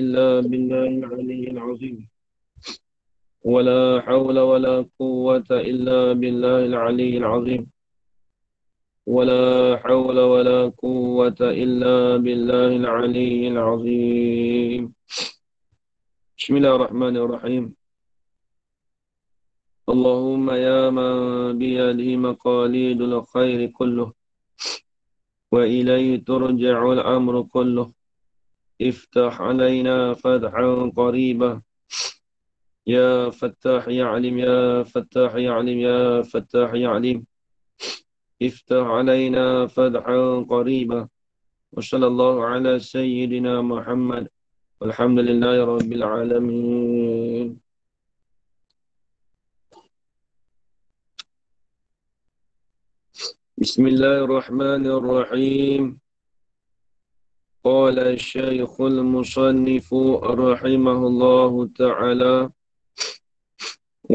إلا بالله العلي العظيم ولا حول ولا قوة إلا بالله العلي العظيم ولا حول ولا قوة إلا بالله العلي العظيم بسم الله الرحمن الرحيم اللهم يا من بيده مقاليد الخير كله وإليه ترجع الأمر كله افتح علينا فتحا قريبا يا فتاح يا عليم يا فتاح يا عليم يا فتاح يا عليم افتح علينا فتحا قريبا وصلى الله على سيدنا محمد والحمد لله رب العالمين بسم الله الرحمن الرحيم قال الشيخ المصنف رحمه الله تعالى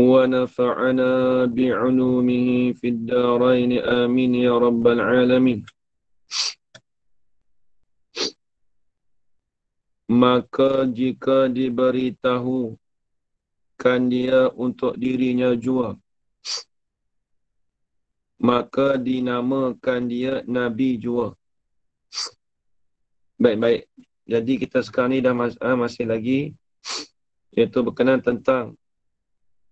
ونفعنا بعلومه في الدارين آمين يا رب العالمين maka jika diberitahu kan dia untuk dirinya jua maka dinamakan dia nabi jua Baik-baik. Jadi kita sekarang ni dah mas- ha, masih lagi iaitu berkenaan tentang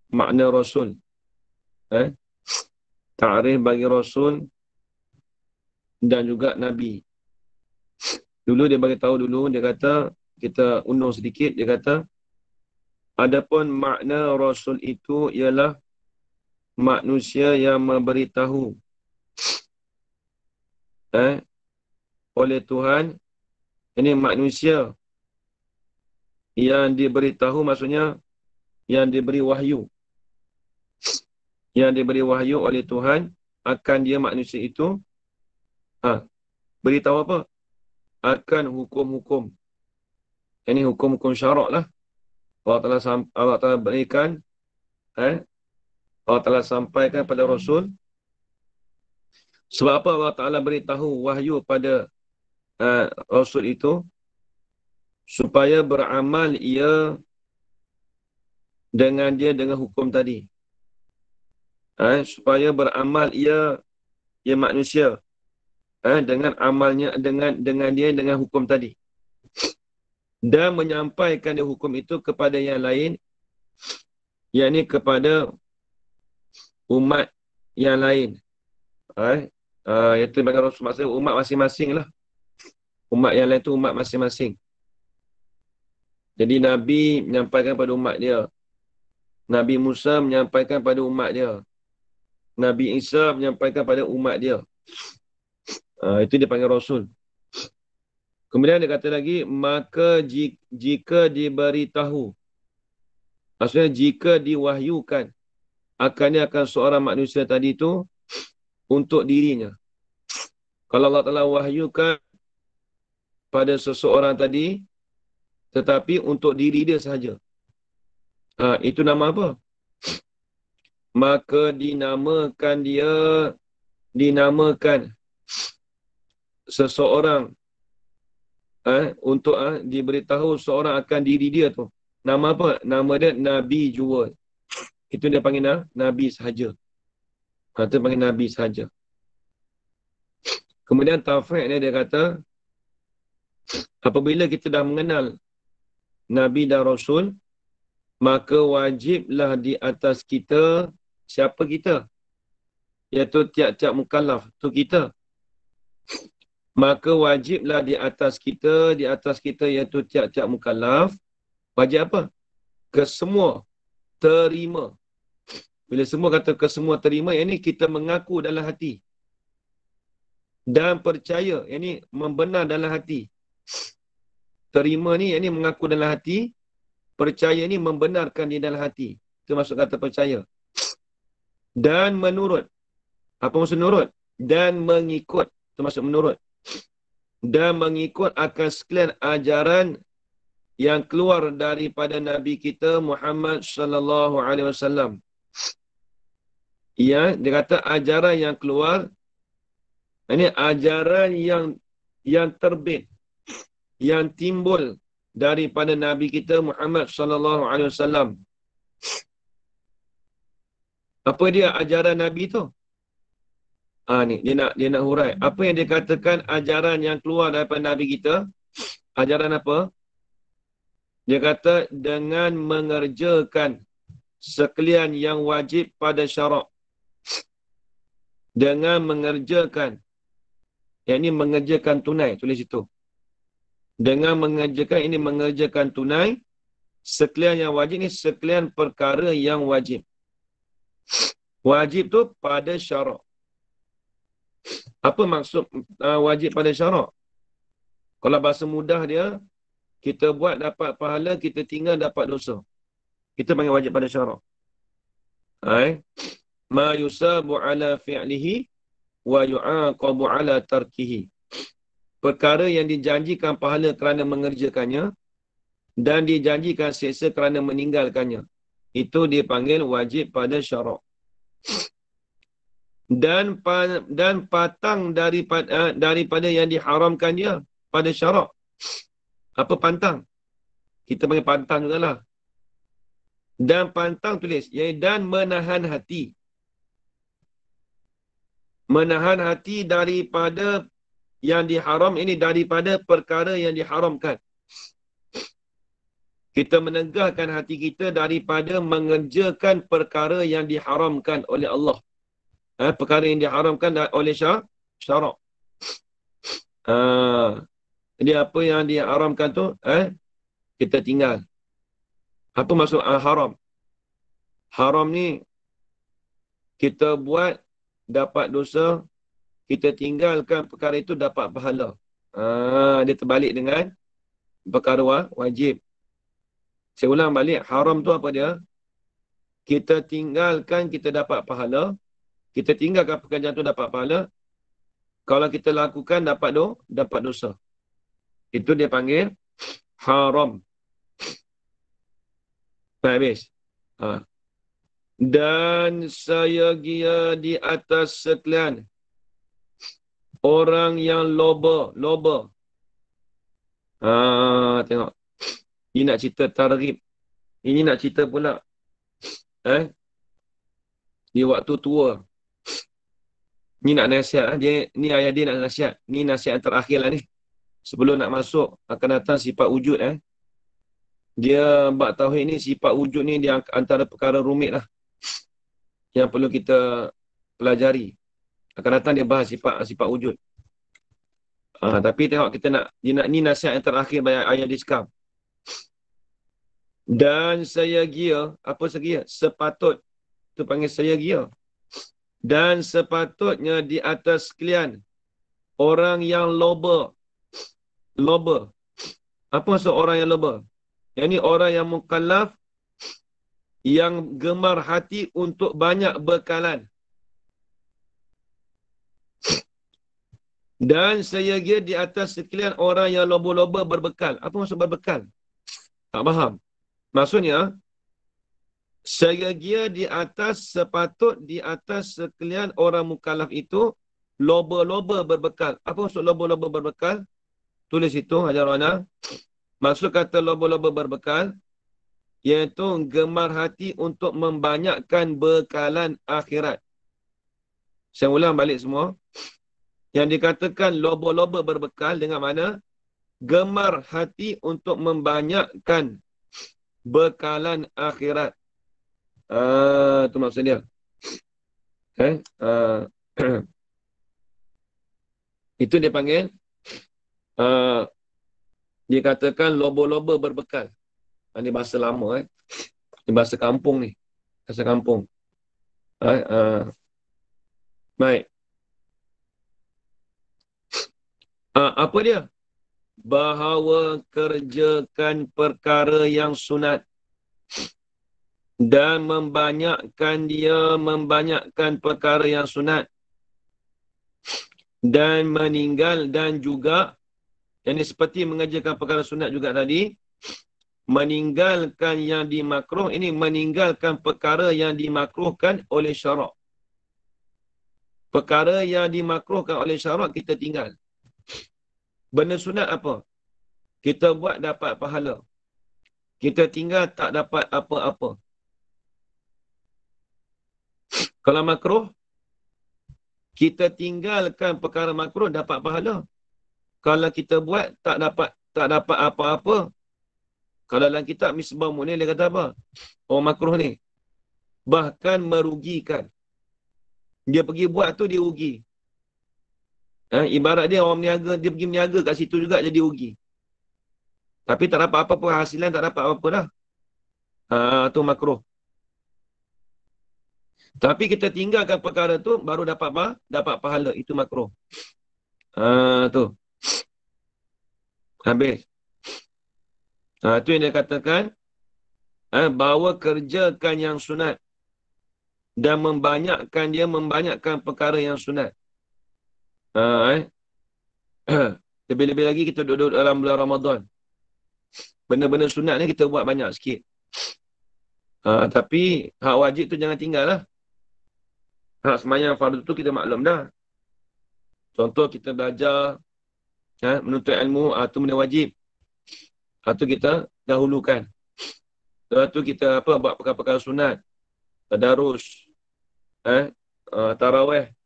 makna Rasul. Eh? Ta'rif bagi Rasul dan juga Nabi. Dulu dia bagi tahu dulu, dia kata, kita undur sedikit, dia kata, Adapun makna Rasul itu ialah manusia yang memberitahu eh, oleh Tuhan ini manusia yang diberitahu maksudnya yang diberi wahyu yang diberi wahyu oleh Tuhan akan dia manusia itu ha, beritahu apa akan hukum-hukum ini hukum-hukum syarak lah Allah telah Allah telah berikan eh, Allah telah sampaikan pada Rasul sebab apa Allah Ta'ala beritahu wahyu pada uh, Rasul itu supaya beramal ia dengan dia dengan hukum tadi. Eh, supaya beramal ia ia manusia eh, dengan amalnya dengan dengan dia dengan hukum tadi dan menyampaikan dia hukum itu kepada yang lain yakni kepada umat yang lain eh, uh, yang terima kasih umat masing-masing lah umat yang lain tu umat masing-masing. Jadi Nabi menyampaikan pada umat dia. Nabi Musa menyampaikan pada umat dia. Nabi Isa menyampaikan pada umat dia. Uh, itu dia panggil Rasul. Kemudian dia kata lagi, maka jika, diberitahu, maksudnya jika diwahyukan, akannya akan seorang manusia tadi itu untuk dirinya. Kalau Allah telah wahyukan pada seseorang tadi tetapi untuk diri dia sahaja. Ha, itu nama apa? Maka dinamakan dia dinamakan seseorang eh, untuk eh, diberitahu seorang akan diri dia tu. Nama apa? Nama dia Nabi Jual. Itu dia panggil nah, Nabi sahaja. Kata ha, panggil Nabi sahaja. Kemudian Taufik ni dia kata, apabila kita dah mengenal Nabi dan Rasul, maka wajiblah di atas kita, siapa kita? Iaitu tiap-tiap mukallaf, tu kita. Maka wajiblah di atas kita, di atas kita iaitu tiap-tiap mukallaf. Wajib apa? Kesemua terima. Bila semua kata kesemua terima, yang ini kita mengaku dalam hati. Dan percaya, yang ini membenar dalam hati. Terima ni, yang ni mengaku dalam hati. Percaya ni membenarkan di dalam hati. Itu maksud kata percaya. Dan menurut. Apa maksud menurut? Dan mengikut. Itu maksud menurut. Dan mengikut akan sekalian ajaran yang keluar daripada Nabi kita Muhammad sallallahu alaihi wasallam. Ya, dia kata ajaran yang keluar ini ajaran yang yang terbit yang timbul daripada Nabi kita Muhammad sallallahu alaihi wasallam. Apa dia ajaran Nabi tu? Ah ni dia nak dia nak hurai. Apa yang dia katakan ajaran yang keluar daripada Nabi kita? Ajaran apa? Dia kata dengan mengerjakan sekalian yang wajib pada syarak. Dengan mengerjakan yang ini mengerjakan tunai tulis itu dengan mengerjakan ini mengerjakan tunai sekalian yang wajib ni sekalian perkara yang wajib wajib tu pada syarak apa maksud uh, wajib pada syarak kalau bahasa mudah dia kita buat dapat pahala kita tinggal dapat dosa kita panggil wajib pada syarak Hai, ma yusabu ala fi'lihi wa yu'aqabu ala tarkihi perkara yang dijanjikan pahala kerana mengerjakannya dan dijanjikan sesa kerana meninggalkannya. Itu dipanggil wajib pada syarak. Dan pa, dan patang daripada eh, daripada yang diharamkannya pada syarak. Apa pantang? Kita panggil pantang lah. Dan pantang tulis. Yang dan menahan hati. Menahan hati daripada yang diharam ini daripada perkara yang diharamkan. Kita menegahkan hati kita daripada mengerjakan perkara yang diharamkan oleh Allah. Eh, perkara yang diharamkan oleh syar syarak. Uh, jadi apa yang diharamkan tu, eh, kita tinggal. Apa maksud uh, haram? Haram ni kita buat dapat dosa kita tinggalkan perkara itu dapat pahala. Ah, dia terbalik dengan perkara wa, wajib. Saya ulang balik, haram tu apa dia? Kita tinggalkan, kita dapat pahala. Kita tinggalkan perkara itu dapat pahala. Kalau kita lakukan, dapat do, dapat dosa. Itu dia panggil haram. Tak habis. Ha. Dan saya gia di atas setelan. Orang yang loba, loba. Ah, tengok. Ini nak cerita tarib. Ini nak cerita pula. Eh? Di waktu tua. Ini nak nasihat. Eh? Dia, Ini ayah dia nak nasihat. Ini nasihat yang terakhir lah ni. Sebelum nak masuk, akan datang sifat wujud eh. Dia bak tauhid ni, sifat wujud ni dia antara perkara rumit lah. Yang perlu kita pelajari akan datang dia bahas sifat sifat wujud. Ha, tapi tengok kita nak dia nak ni nasihat yang terakhir banyak ayat diskam. Dan saya gia, apa segia? Sepatut tu panggil saya gia. Dan sepatutnya di atas sekalian orang yang loba loba apa maksud orang yang loba? Yang ini orang yang mukallaf yang gemar hati untuk banyak bekalan. Dan saya dia di atas sekalian orang yang lobo loba berbekal. Apa maksud berbekal? Tak faham. Maksudnya, saya dia di atas sepatut di atas sekalian orang mukalaf itu lobo loba berbekal. Apa maksud lobo loba berbekal? Tulis itu, Hajar Wana. Maksud kata lobo loba berbekal, iaitu gemar hati untuk membanyakkan bekalan akhirat. Saya ulang balik semua yang dikatakan lobo-lobo berbekal dengan mana gemar hati untuk membanyakkan bekalan akhirat. Ah tu maksud dia. Okay. Uh, eh, ah, itu dia panggil uh, ah, dia katakan lobo-lobo berbekal. Ini ah, bahasa lama eh. Ini bahasa kampung ni. Bahasa kampung. Uh, uh, baik. Uh, apa dia? Bahawa kerjakan perkara yang sunat dan membanyakkan dia membanyakkan perkara yang sunat dan meninggal dan juga yang ini seperti mengerjakan perkara sunat juga tadi meninggalkan yang dimakruh ini meninggalkan perkara yang dimakruhkan oleh syarak perkara yang dimakruhkan oleh syarak kita tinggal Benda sunat apa? Kita buat dapat pahala. Kita tinggal tak dapat apa-apa. Kalau makruh, kita tinggalkan perkara makruh dapat pahala. Kalau kita buat tak dapat tak dapat apa-apa. Kalau dalam kitab Misbah Mu'ni dia kata apa? Oh makruh ni. Bahkan merugikan. Dia pergi buat tu dia rugi. Ha, ibarat dia orang meniaga, dia pergi meniaga kat situ juga jadi rugi. Tapi tak dapat apa-apa pun, hasilan tak dapat apa-apa dah. Ha, tu makro. Tapi kita tinggalkan perkara tu, baru dapat apa? Dapat pahala, itu makro. Ha, tu. Habis. Ha, tu yang dia katakan, ha, bahawa kerjakan yang sunat dan membanyakkan dia membanyakkan perkara yang sunat eh. eh. Lebih-lebih lagi kita duduk dalam bulan Ramadan. Benda-benda sunat ni kita buat banyak sikit. Ha, tapi hak wajib tu jangan tinggal lah. Hak semayang fardu tu kita maklum dah. Contoh kita belajar ha, menuntut ilmu, atau ah, tu benda wajib. Ha, tu kita dahulukan. Lepas tu kita apa buat perkara-perkara sunat. Tadarus. Eh, ha, taraweh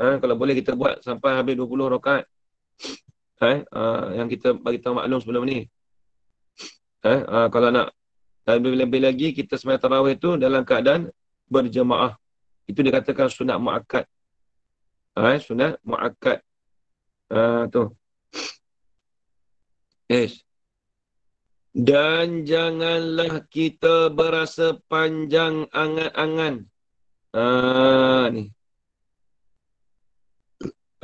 ha, kalau boleh kita buat sampai habis 20 rakaat ha, ha, yang kita bagi tahu maklum sebelum ni ha, ha, kalau nak lebih-lebih lagi kita sembahyang tarawih tu dalam keadaan berjemaah itu dikatakan sunat muakkad ha, sunat muakkad ha, tu yes dan janganlah kita berasa panjang angan-angan. Ah ni.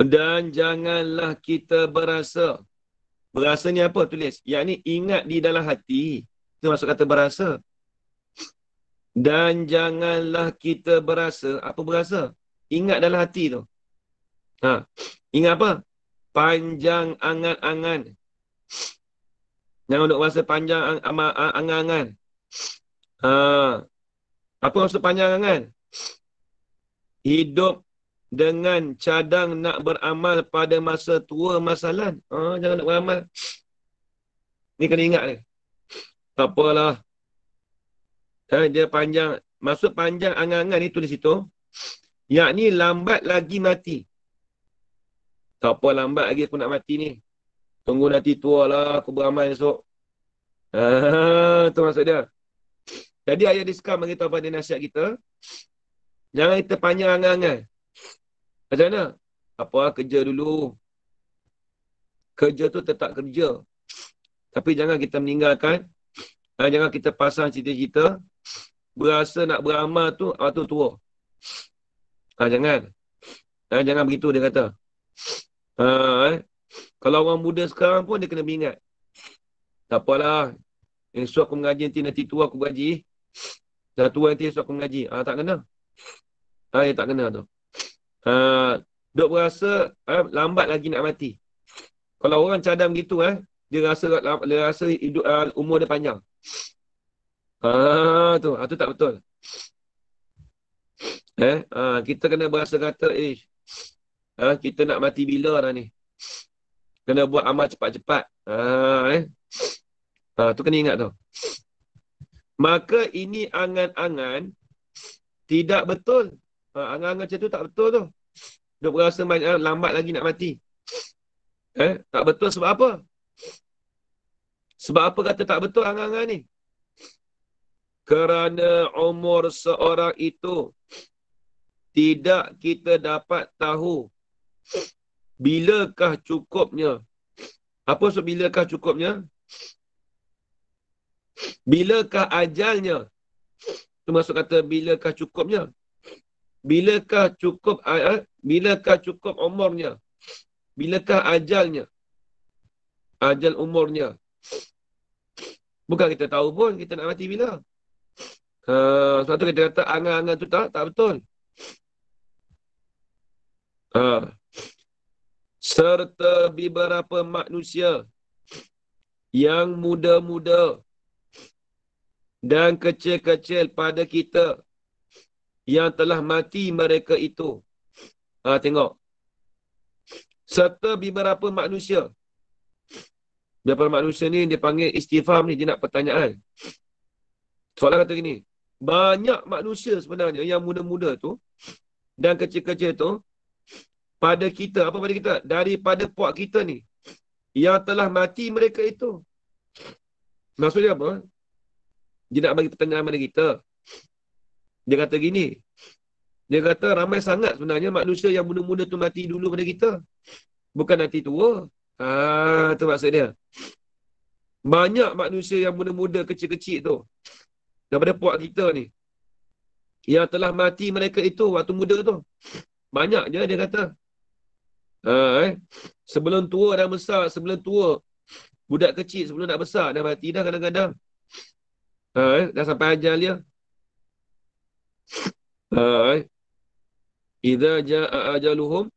Dan janganlah kita berasa. Berasa ni apa tulis? Yang ni ingat di dalam hati. Itu masuk kata berasa. Dan janganlah kita berasa. Apa berasa? Ingat dalam hati tu. Ha. Ingat apa? Panjang angan-angan. Jangan duduk berasa panjang angan-angan. Ha. Apa maksud panjang angan? Hidup dengan cadang nak beramal pada masa tua masalah. Ha, jangan nak beramal. Ni kena ingat ni. Tak apalah. Ha, dia panjang. Maksud panjang angan-angan itu di situ. Yang ni lambat lagi mati. Tak apa lambat lagi aku nak mati ni. Tunggu nanti tua lah aku beramal esok. Itu ha, maksud dia. Jadi ayah diskam beritahu pada nasihat kita. Jangan kita panjang angan-angan. Macam mana? Apa lah, kerja dulu. Kerja tu tetap kerja. Tapi jangan kita meninggalkan. Eh, jangan kita pasang cita-cita. Berasa nak beramal tu, waktu ah, tua. Ha, jangan. Ha, jangan begitu dia kata. Ha, eh. Kalau orang muda sekarang pun dia kena mengingat. Tak apalah. Esok aku mengaji nanti nanti tua aku gaji. Dah tua nanti esok aku mengaji. Ah ha, tak kena. Ah ha, tak kena tu. Eh, duk berasa uh, lambat lagi nak mati. Kalau orang cadam gitu eh, dia rasa dia rasa hidup uh, umur dia panjang. Ah tu, ah, tu tak betul. Eh, ah, kita kena berasa kata eh ah, kita nak mati bila dah ni? Kena buat amal cepat-cepat. Ah eh. Ah tu kena ingat tu. Maka ini angan-angan tidak betul Ha, angan-angan macam tu tak betul tu. Duk berasa macam eh, lambat lagi nak mati. Eh, tak betul sebab apa? Sebab apa kata tak betul angan-angan ni? Kerana umur seorang itu tidak kita dapat tahu bilakah cukupnya. Apa maksud bilakah cukupnya? Bilakah ajalnya? Itu maksud kata bilakah cukupnya? bilakah cukup uh, bilakah cukup umurnya bilakah ajalnya ajal umurnya bukan kita tahu pun kita nak mati bila uh, sebab kita kata angan-angan tu tak, tak betul uh, serta beberapa manusia yang muda-muda dan kecil-kecil pada kita yang telah mati mereka itu. Ha, tengok. Serta beberapa manusia. Beberapa manusia ni dia panggil istifam ni. Dia nak pertanyaan. Soalan kata gini. Banyak manusia sebenarnya yang muda-muda tu. Dan kecil-kecil tu. Pada kita. Apa pada kita? Daripada puak kita ni. Yang telah mati mereka itu. Maksudnya apa? Dia nak bagi pertanyaan pada kita. Dia kata gini. Dia kata ramai sangat sebenarnya manusia yang muda-muda tu mati dulu pada kita. Bukan nanti tua. Ah, tu maksud dia. Banyak manusia yang muda-muda kecil-kecil tu. Daripada puak kita ni. Yang telah mati mereka itu waktu muda tu. Banyak je dia kata. Ha, eh. Sebelum tua dah besar, sebelum tua. Budak kecil sebelum nak besar dah mati dah kadang-kadang. Ha, eh. Dah sampai ajal dia. Uh, Iza ja'a ajaluhum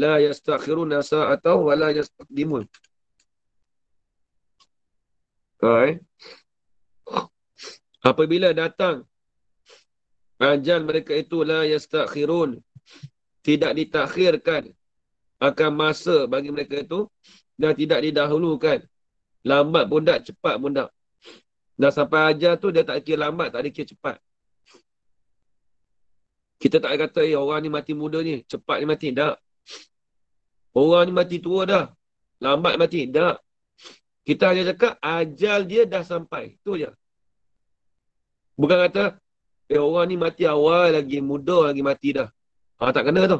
la yastakhiruna sa'atan wa la yastaqdimun. Okay. Apabila datang ajal mereka itu la yastakhirun tidak ditakhirkan akan masa bagi mereka itu dan tidak didahulukan. Lambat pun tak, cepat pun tak. Dah sampai ajal tu dia tak kira lambat, tak kira cepat. Kita tak kata ya orang ni mati muda ni, cepat ni mati, tak. Orang ni mati tua dah. Lambat mati, tak. Kita hanya cakap ajal dia dah sampai. Itu je. Bukan kata eh orang ni mati awal lagi muda lagi mati dah. Ha, tak kena tu.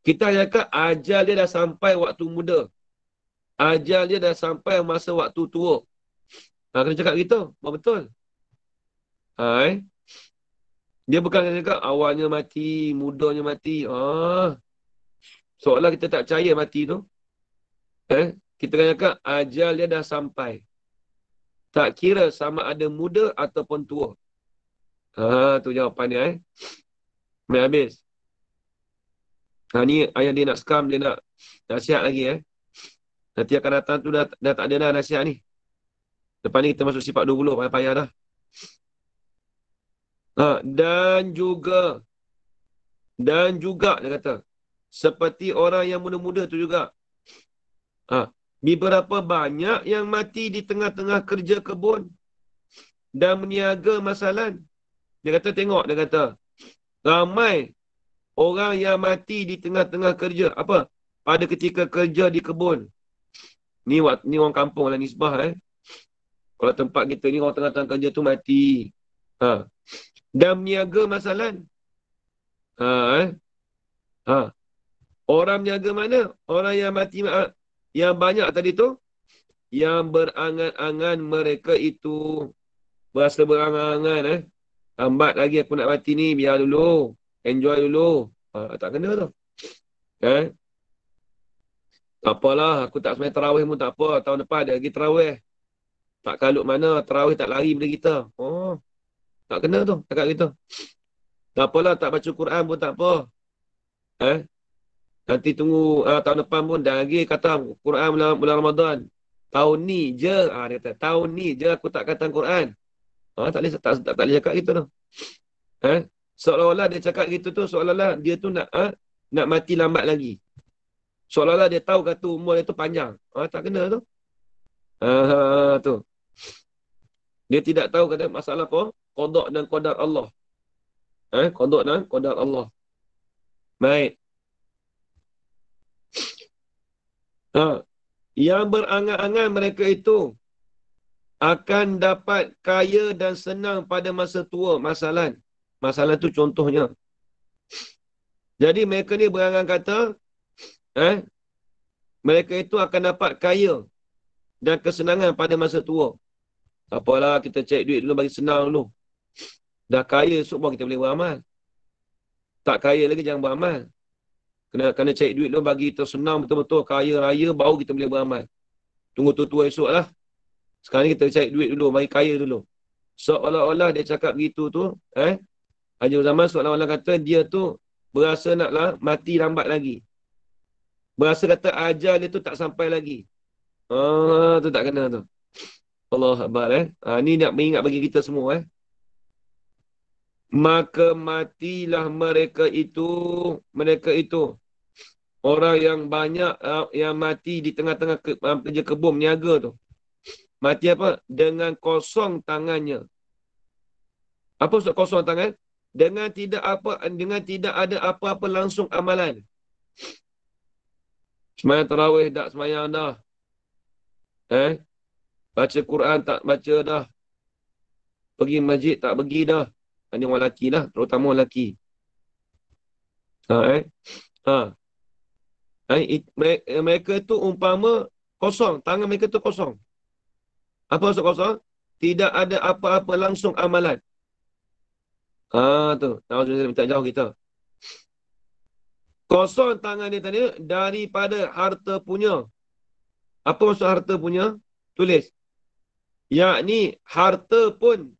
Kita hanya cakap ajal dia dah sampai waktu muda. Ajal dia dah sampai masa waktu tua. Ha, kena cakap begitu. Betul. Hai. Ah, ha, eh? Dia bukan cakap awalnya mati, mudanya mati. Ah. Soalnya kita tak percaya mati tu. Eh, kita kan cakap ajal dia dah sampai. Tak kira sama ada muda ataupun tua. Ah, tu jawapan dia eh. Mari habis. Ha, ni ayah dia nak scam, dia nak nasihat lagi eh. Nanti akan datang tu dah, dah tak ada dah nasihat ni. Depan ni kita masuk sifat 20, payah-payah dah. Ha, dan juga dan juga dia kata seperti orang yang muda-muda tu juga. Ha, beberapa banyak yang mati di tengah-tengah kerja kebun dan meniaga masalan. Dia kata tengok dia kata ramai orang yang mati di tengah-tengah kerja apa? Pada ketika kerja di kebun. Ni ni orang kampung lah nisbah eh. Kalau tempat kita ni orang tengah-tengah kerja tu mati. Ha dan meniaga masalan. Ha, eh? ha. Orang meniaga mana? Orang yang mati yang banyak tadi tu yang berangan-angan mereka itu berasa berangan-angan eh. Lambat lagi aku nak mati ni biar dulu. Enjoy dulu. Ha, tak kena tu. Eh? Tak apalah, aku tak sembah terawih pun tak apa. Tahun depan ada lagi terawih. Tak kalut mana, terawih tak lari benda kita. Oh. Tak kena tu, tak cakap gitu. Tak apalah, tak baca Quran pun tak apa. Eh? Nanti tunggu uh, tahun depan pun, dah lagi kata Quran bulan, bulan Ramadan. Tahun ni je, ha, dia kata, tahun ni je aku tak kata Quran. Ha, tak, boleh, tak, tak, tak cakap gitu tu. Eh? Seolah-olah dia cakap gitu tu, seolah-olah dia tu nak uh, nak mati lambat lagi. Seolah-olah dia tahu kata umur dia tu panjang. Ha, tak kena tu. Ha, ha, ha, tu. Dia tidak tahu kata masalah apa kodok dan kodar Allah. Eh, kodok dan kodar Allah. Baik. Ha. Yang berangan-angan mereka itu akan dapat kaya dan senang pada masa tua. Masalah. Masalah tu contohnya. Jadi mereka ni berangan kata, eh, mereka itu akan dapat kaya dan kesenangan pada masa tua. Tak apalah kita cek duit dulu bagi senang dulu. Dah kaya semua kita boleh beramal. Tak kaya lagi jangan beramal. Kena kena cari duit dulu bagi kita senang betul-betul kaya raya baru kita boleh beramal. Tunggu tua-tua esok lah. Sekarang ni kita cari duit dulu, mari kaya dulu. Seolah-olah dia cakap begitu tu, eh? Haji Zaman seolah-olah kata dia tu berasa naklah mati lambat lagi. Berasa kata ajal dia tu tak sampai lagi. Ah, tu tak kena tu. Allah Akbar eh. Ah, ni nak mengingat bagi kita semua eh maka matilah mereka itu mereka itu orang yang banyak uh, yang mati di tengah-tengah ke, uh, kerja kebun niaga tu mati apa dengan kosong tangannya apa maksud kosong tangan dengan tidak apa dengan tidak ada apa-apa langsung amalan Semayang terawih tak semayang dah. Eh? Baca Quran tak baca dah. Pergi masjid tak pergi dah. Ini orang lelaki lah. Terutama orang lelaki. Ha, eh? Ha. Eh, it, mereka tu umpama kosong. Tangan mereka tu kosong. Apa maksud kosong? Tidak ada apa-apa langsung amalan. Ha, tu. Tahu sudah minta jauh kita. Kosong tangan dia tadi daripada harta punya. Apa maksud harta punya? Tulis. Yakni harta pun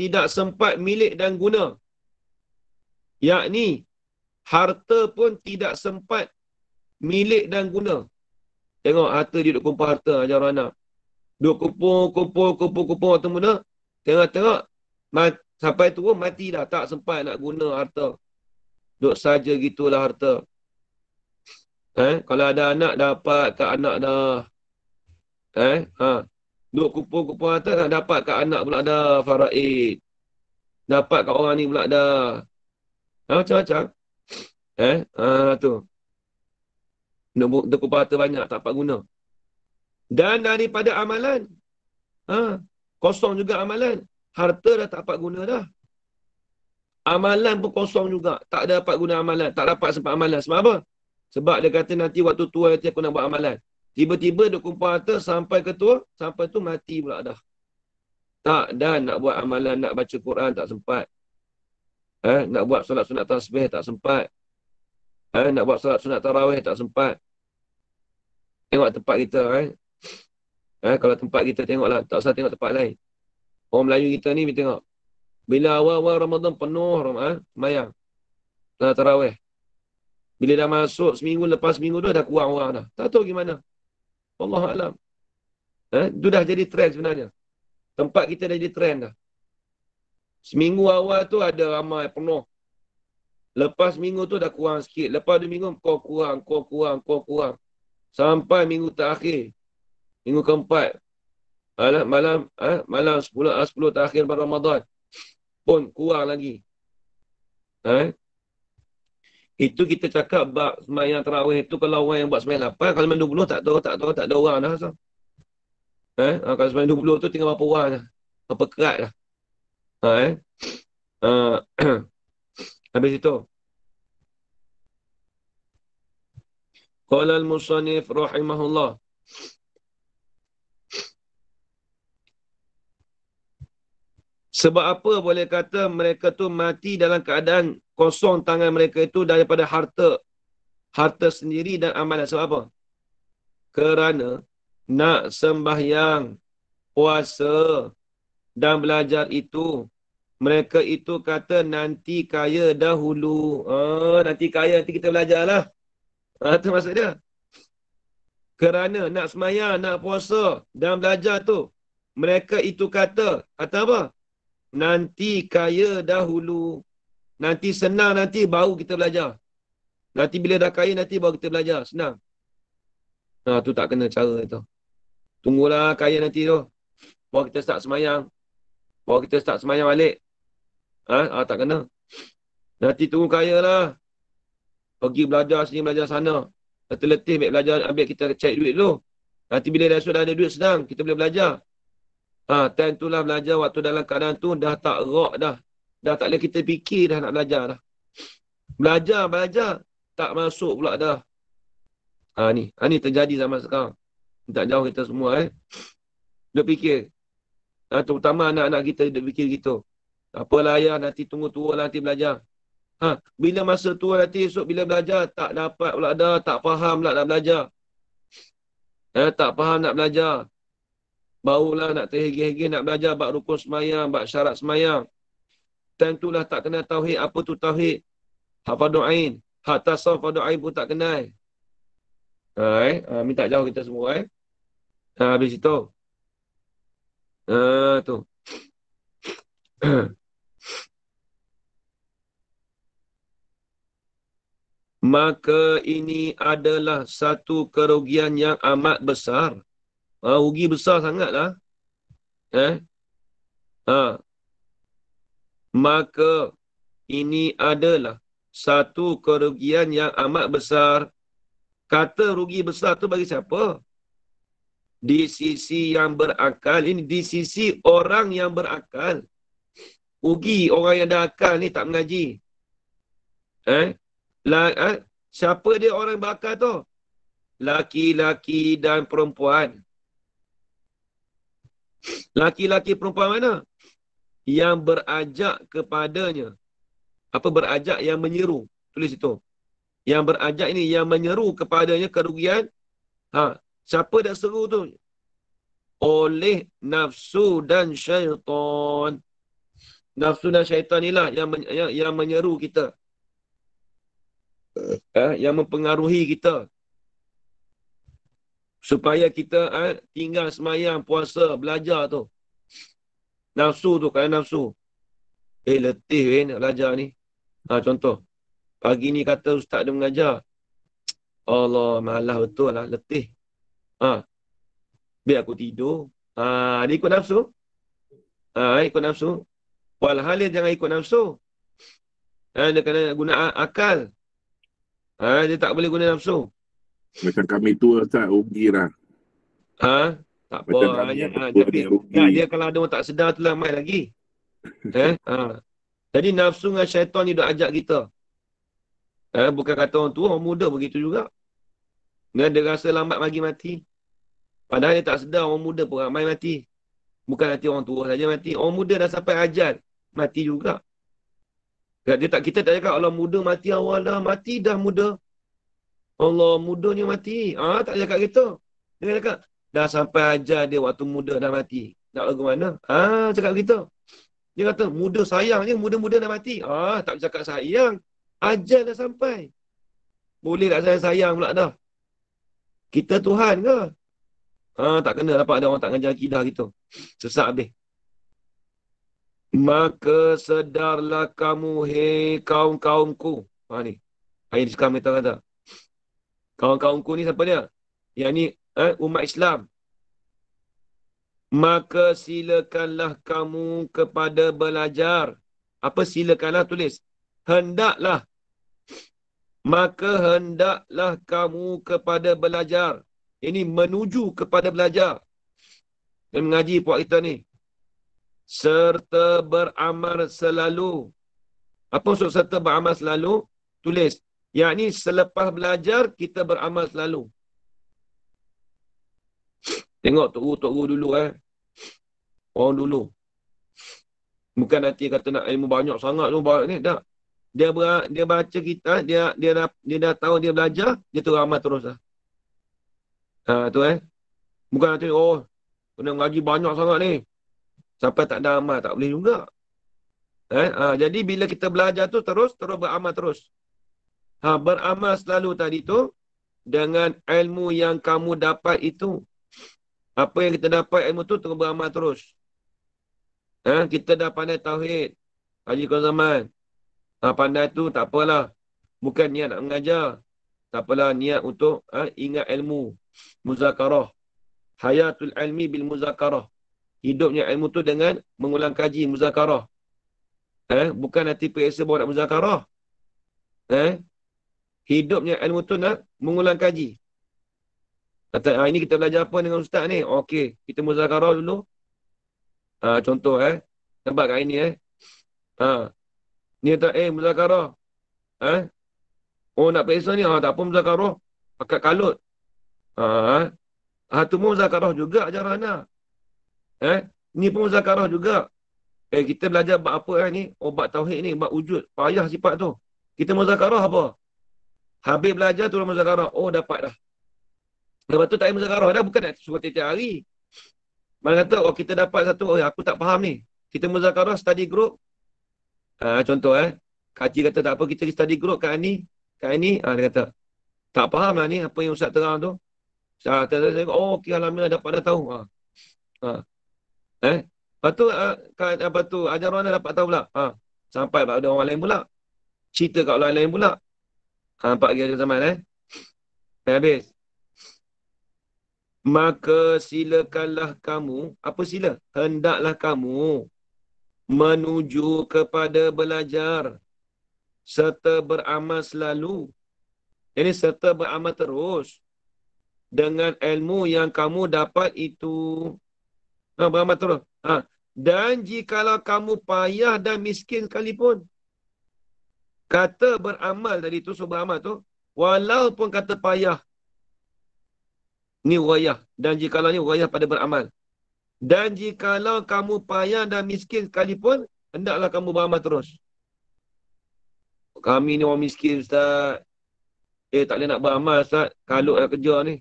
tidak sempat milik dan guna. Yakni harta pun tidak sempat milik dan guna. Tengok harta dia duk kumpul harta ajar anak. Duk kumpul kumpul kumpul kumpul waktu muda. Tengok-tengok sampai tua mati dah tak sempat nak guna harta. Duk saja gitulah harta. Eh, kalau ada anak dapat ke anak dah eh ha Duk kupu-kupu atas dah dapat kat anak pula dah faraid. Dapat kat orang ni pula dah. Ha, macam-macam. Eh, ha, tu. Duk, kupu kumpul atas banyak tak dapat guna. Dan daripada amalan. Ha, kosong juga amalan. Harta dah tak dapat guna dah. Amalan pun kosong juga. Tak dapat guna amalan. Tak dapat sebab amalan. Sebab apa? Sebab dia kata nanti waktu tua nanti aku nak buat amalan. Tiba-tiba dia kumpul harta sampai ketua, sampai tu mati pula dah. Tak dan nak buat amalan, nak baca Quran tak sempat. Eh, nak buat solat sunat tasbih tak sempat. Eh, nak buat solat sunat tarawih tak sempat. Tengok tempat kita eh. Eh, kalau tempat kita tengoklah, tak usah tengok tempat lain. Orang Melayu kita ni, kita tengok. Bila awal-awal Ramadan penuh, Ramadan, eh, mayang. Nah, tarawih. Bila dah masuk seminggu, lepas seminggu tu dah kurang orang dah. Tak tahu gimana. Allah alam. Eh, itu dah jadi trend sebenarnya. Tempat kita dah jadi trend dah. Seminggu awal tu ada ramai penuh. Lepas minggu tu dah kurang sikit. Lepas dua minggu kau kurang, kau kurang, kau kurang. Sampai minggu terakhir. Minggu keempat. Alah, malam eh, malam 10, 10 terakhir pada Ramadan. Pun kurang lagi. Eh, itu kita cakap bab semayang terawih itu kalau orang yang buat semayang 8, kalau semayang 20 tak tahu, tak tahu, tak ada orang dah. So. Eh? Ha, kalau semayang 20 tu tinggal berapa orang dah. Berapa kerat dah. Ha, eh? ha, habis itu. Qala musanif musannif rahimahullah. Sebab apa boleh kata mereka tu mati dalam keadaan kosong tangan mereka itu daripada harta harta sendiri dan amalan. Sebab apa? Kerana nak sembahyang, puasa dan belajar itu mereka itu kata nanti kaya dahulu. Oh, nanti kaya nanti kita belajarlah. Ha, itu maksud dia. Kerana nak semayang, nak puasa dan belajar tu. Mereka itu kata, kata apa? nanti kaya dahulu. Nanti senang nanti baru kita belajar. Nanti bila dah kaya nanti baru kita belajar. Senang. Ha, tu tak kena cara itu. Tunggulah kaya nanti tu. Bawa kita start semayang. Bawa kita start semayang balik. Ah ha? ha, tak kena. Nanti tunggu kaya lah. Pergi belajar sini, belajar sana. Letih-letih ambil belajar, ambil kita cek duit dulu. Nanti bila dah sudah ada duit senang, kita boleh belajar. Ha, time tu lah belajar waktu dalam keadaan tu dah tak rock dah. Dah tak boleh kita fikir dah nak belajar dah. Belajar, belajar. Tak masuk pula dah. Ha, ni. Ha, ni terjadi zaman sekarang. Tak jauh kita semua eh. Dia fikir. Ha, terutama anak-anak kita dia fikir gitu. Apalah ayah nanti tunggu tua lah, nanti belajar. Ha, bila masa tua nanti esok bila belajar tak dapat pula dah. Tak faham pula nak belajar. Ha, tak faham nak belajar. Barulah nak terhege-hege nak belajar bab rukun semayang, bab syarat semayang. tentulah tak kenal tauhid, apa tu tauhid? Hak fadu'ain. Hak tasaw fadu'ain pun tak kenal. Ha, eh? ha, minta jauh kita semua eh. Ha, habis itu. Ha, tu. Maka ini adalah satu kerugian yang amat besar. Ha, rugi besar sangat lah. Eh? Ha. Maka ini adalah satu kerugian yang amat besar. Kata rugi besar tu bagi siapa? Di sisi yang berakal. Ini di sisi orang yang berakal. Rugi orang yang ada akal ni tak mengaji. Eh? La, eh? Siapa dia orang berakal tu? Laki-laki dan perempuan. Laki-laki perempuan mana? Yang berajak kepadanya. Apa berajak? Yang menyeru. Tulis itu. Yang berajak ini, yang menyeru kepadanya kerugian. Ha, siapa dah seru tu? Oleh nafsu dan syaitan. Nafsu dan syaitan inilah yang, yang, yang menyeru kita. Ha, yang mempengaruhi kita supaya kita eh, tinggal semayang, puasa, belajar tu. Nafsu tu, kaya nafsu. Eh, letih eh, nak belajar ni. Ha, contoh. Pagi ni kata ustaz dia mengajar. Allah, malah betul lah, letih. Ha. Biar aku tidur. Ha, dia ikut nafsu. Ha, ikut nafsu. Walhal jangan ikut nafsu. Ha, dia kena guna akal. Ha, dia tak boleh guna nafsu. Macam kami tua tak rugi lah. Ha? Tak apa. Macam kami ya, tapi, ya, rugi. Nah, dia kalau ada orang tak sedar tu lah, main lagi. eh? Ha? Jadi nafsu dengan syaitan ni dah ajak kita. Eh? Bukan kata orang tua, orang muda begitu juga. Dan dia rasa lambat bagi mati. Padahal dia tak sedar orang muda pun ramai mati. Bukan nanti orang tua saja mati. Orang muda dah sampai ajal. Mati juga. Dia tak, kita tak cakap Allah muda mati awal dah. Mati dah muda. Allah mudanya mati. Ah ha, tak cakap gitu. Dia cakap dah sampai aja dia waktu muda dah mati. Nak lagu mana? Ah ha, cakap gitu. Dia kata muda sayang je muda-muda dah mati. Ah ha, tak cakap sayang. Ajar dah sampai. Boleh tak saya sayang pula dah. Kita Tuhan ke? Ah ha, tak kena dapat ada orang tak ngajar akidah gitu. Sesak habis. Maka sedarlah kamu, hei kaum-kaumku. Ha ni. Ayat sekarang kita kata kawan-kawan ku ni siapa dia? Yang ni eh, umat Islam. Maka silakanlah kamu kepada belajar. Apa silakanlah tulis? Hendaklah. Maka hendaklah kamu kepada belajar. Ini menuju kepada belajar. Dan mengaji puak kita ni. Serta beramal selalu. Apa maksud serta beramal selalu? Tulis yakni selepas belajar kita beramal selalu tengok tok guru tok guru dulu eh orang dulu bukan nanti kata nak ilmu banyak sangat tu banyak ni tak dia ber, dia baca kita dia dia dah, dia dah tahu dia belajar dia tu ramai terus lah. Ha tu eh. Bukan nanti oh kena ngaji banyak sangat ni. Sampai tak ada amal tak boleh juga. Eh ha, jadi bila kita belajar tu terus terus beramal terus ha, beramal selalu tadi tu dengan ilmu yang kamu dapat itu. Apa yang kita dapat ilmu tu terus beramal terus. Ha, kita dah pandai tauhid. Haji kau zaman. Ha, pandai tu tak apalah. Bukan niat nak mengajar. Tak apalah niat untuk ha, ingat ilmu. Muzakarah. Hayatul ilmi bil muzakarah. Hidupnya ilmu tu dengan mengulang kaji muzakarah. Eh, bukan nanti periksa bawa nak muzakarah. Eh, hidupnya ilmu tu nak mengulang kaji. Kata, ah, ini kita belajar apa dengan ustaz ni? Okey, kita muzakarah dulu. Ah, contoh eh. Nampak kat ini eh. Ah. Ni kata, eh muzakarah. Eh? Oh nak periksa ni? Ah, tak pun muzakarah. Pakat kalut. Ah. Ah, tu muzakarah juga ajaran anak. Eh? Ni pun muzakarah juga. Eh, kita belajar bab apa eh ni? Oh, bab tauhid ni, bab wujud. Payah sifat tu. Kita muzakarah apa? Habis belajar tu muzakarah. Oh dapat dah. Lepas tu tak ada muzakarah dah. Bukan nak suka tiap-tiap hari. Mana kata oh, kita dapat satu. Oh, aku tak faham ni. Kita muzakarah study group. ha, contoh eh. Kaji kata tak apa kita study group kat ni. Kat ni. Ah ha, dia kata. Tak faham lah ni apa yang Ustaz terang tu. Saya kata, oh okay, Alhamdulillah dapat dah tahu. Ha. ha. Eh? Lepas tu, uh, kat, apa tu ajaran dah dapat tahu pula. Ha. Sampai pada orang lain pula. Cerita kat orang lain pula. Nampak lagi zaman eh. Dah habis. Maka silakanlah kamu, apa sila? Hendaklah kamu menuju kepada belajar serta beramal selalu. Jadi serta beramal terus dengan ilmu yang kamu dapat itu. Ha, beramal terus. Ha. Dan jikalau kamu payah dan miskin sekalipun kata beramal tadi tu so beramal tu walaupun kata payah ni wayah dan jikalau ni wayah pada beramal dan jikalau kamu payah dan miskin sekalipun hendaklah kamu beramal terus kami ni orang miskin ustaz eh tak boleh nak beramal ustaz kalau nak kerja ni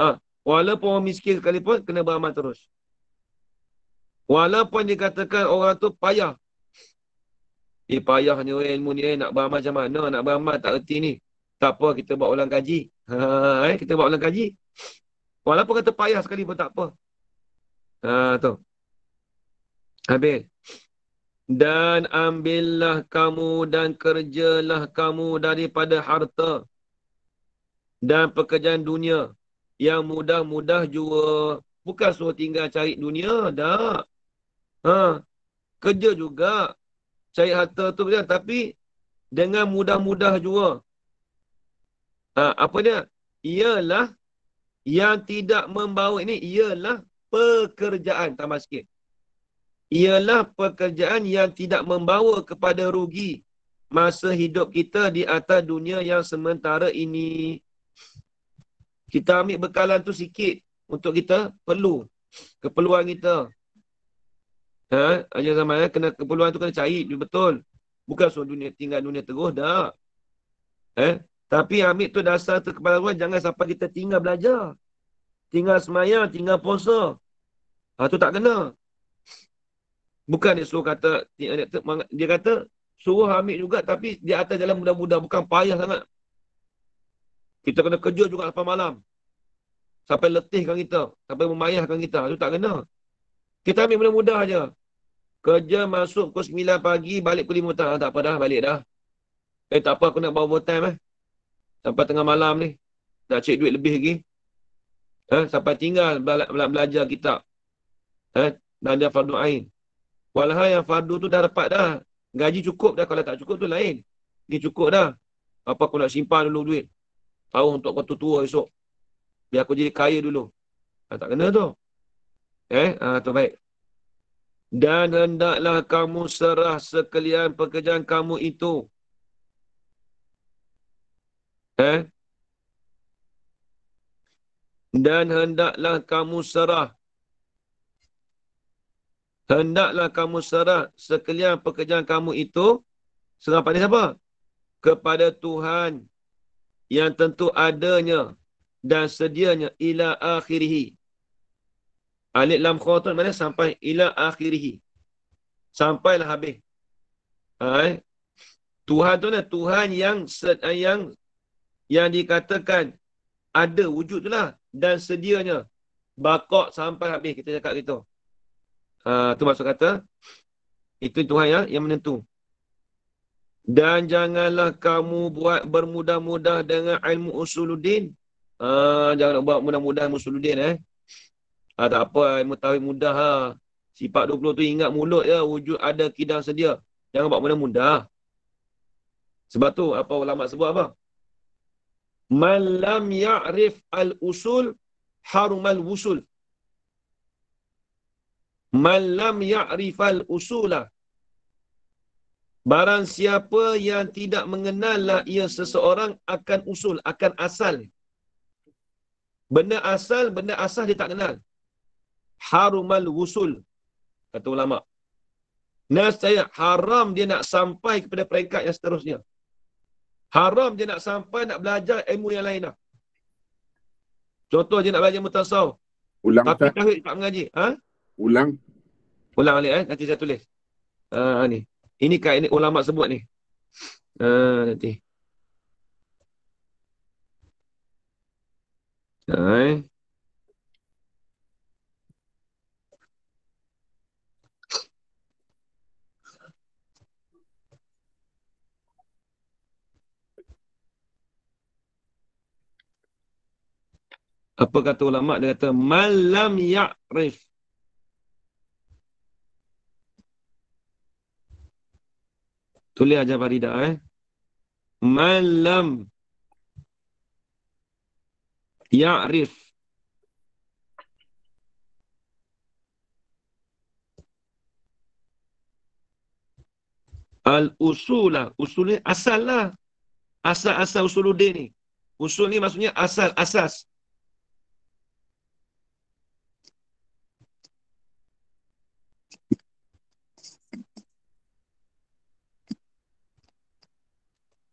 ha walaupun orang miskin sekalipun kena beramal terus walaupun dikatakan orang tu payah Eh, payahnya eh, ilmu ni eh, nak beramal macam mana, nak beramal tak erti ni. Tak apa, kita buat ulang kaji. Ha, eh, kita buat ulang kaji. Walaupun kata payah sekali pun tak apa. Ha, tu. Habis. Dan ambillah kamu dan kerjalah kamu daripada harta dan pekerjaan dunia yang mudah-mudah jua. Bukan suruh tinggal cari dunia, tak. Ha, kerja juga cari harta tu kan tapi dengan mudah-mudah juga ha, apa dia ialah yang tidak membawa ini ialah pekerjaan tambah sikit ialah pekerjaan yang tidak membawa kepada rugi masa hidup kita di atas dunia yang sementara ini kita ambil bekalan tu sikit untuk kita perlu keperluan kita Ha? Ajar zaman ya, kena keperluan tu kena cari tu betul. Bukan suruh dunia tinggal dunia terus dah. Ha? Eh? Tapi ambil tu dasar tu kepala Tuhan, jangan sampai kita tinggal belajar. Tinggal semaya, tinggal puasa. Ha, tu tak kena. Bukan dia suruh kata, dia kata suruh ambil juga tapi di atas jalan mudah-mudah. Bukan payah sangat. Kita kena kejut juga sampai malam. Sampai letihkan kita. Sampai memayahkan kita. Itu ha, tak kena. Kita ambil mudah-mudah aja. Kerja masuk pukul 9 pagi, balik pukul 5 petang. Ah, tak apa dah, balik dah. Eh, tak apa aku nak bawa overtime eh. Sampai tengah malam ni. Nak cek duit lebih lagi. Eh, sampai tinggal bela- bela- belajar kitab. Eh, dan dia fardu ain. walau yang fardu tu dah dapat dah. Gaji cukup dah. Kalau tak cukup tu lain. Ni cukup dah. Apa aku nak simpan dulu duit. Tahu untuk kau tua esok. Biar aku jadi kaya dulu. Ah, tak kena tu. Eh, ah, tu baik. Dan hendaklah kamu serah sekalian pekerjaan kamu itu. Eh? Dan hendaklah kamu serah. Hendaklah kamu serah sekalian pekerjaan kamu itu. Serah pada siapa? Kepada Tuhan yang tentu adanya dan sedianya ila akhirihi. Alif lam tu, mana sampai ila akhirih. Sampailah habis. Hai. Tuhan tu lah Tuhan yang eh, yang yang dikatakan ada wujud tu lah dan sedianya bakok sampai habis kita cakap gitu. Ha, tu maksud kata itu Tuhan ya, yang menentu. Dan janganlah kamu buat bermudah-mudah dengan ilmu usuluddin. Ha, jangan buat mudah-mudah ilmu usuluddin eh. Ha, tak apa, ah, ilmu tauhid mudah lah. Sifat 20 tu ingat mulut ya wujud ada kidah sedia. Jangan buat benda mudah. Sebab tu apa ulama sebut apa? Man lam ya'rif al-usul harum harumal usul. Man lam ya'rif al-usula. Barang siapa yang tidak mengenallah ia seseorang akan usul, akan asal. Benda asal, benda asal dia tak kenal harumal wusul kata ulama nas saya haram dia nak sampai kepada peringkat yang seterusnya haram dia nak sampai nak belajar ilmu yang lain lah. contoh dia nak belajar mutasawuf ulang tapi tak tahu tak mengaji ha ulang ulang balik eh nanti saya tulis uh, ni ini kain ini ulama sebut ni uh, nanti Okay. Uh. Eh. apa kata ulama dia kata malam ya'rif tulis aja farida eh malam ya'rif al usulah usulnya asal lah asal-asal usuluddin ni usul ni maksudnya asal asas